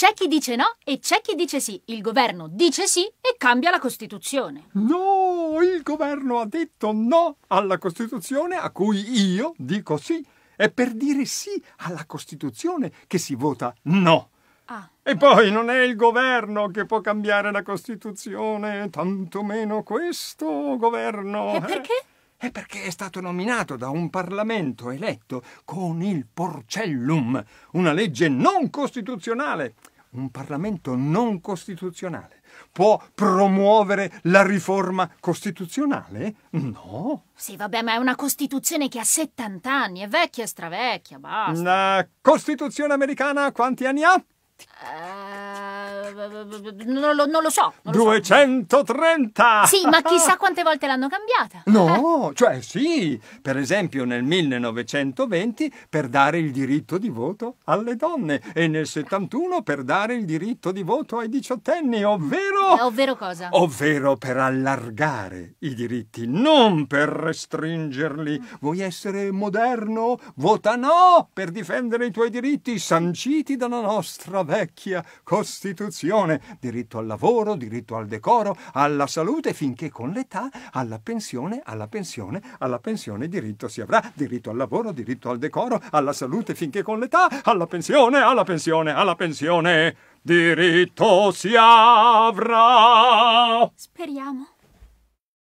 C'è chi dice no e c'è chi dice sì. Il governo dice sì e cambia la Costituzione. No, il governo ha detto no alla Costituzione a cui io dico sì. È per dire sì alla Costituzione che si vota no. Ah. E poi non è il governo che può cambiare la Costituzione, tantomeno questo governo. E eh? perché? è perché è stato nominato da un Parlamento eletto con il Porcellum, una legge non costituzionale. Un Parlamento non costituzionale può promuovere la riforma costituzionale? No. Sì, vabbè, ma è una Costituzione che ha 70 anni, è vecchia e stravecchia, basta. La Costituzione americana quanti anni ha? Eh, non lo, non lo so. Non 230! So. Sì, ma chissà quante volte l'hanno cambiata. No, eh? cioè sì, per esempio nel 1920 per dare il diritto di voto alle donne e nel 71 per dare il diritto di voto ai diciottenni, ovvero... Eh, ovvero cosa? Ovvero per allargare i diritti, non per restringerli. Vuoi essere moderno? Vota no per difendere i tuoi diritti sanciti dalla nostra vecchia Costituzione pensione, diritto al lavoro, diritto al decoro, alla salute, finché con l'età, alla pensione, alla pensione, alla pensione diritto si avrà, diritto al lavoro, diritto al decoro, alla salute, finché con l'età, alla pensione, alla pensione, alla pensione, diritto si avrà. Speriamo.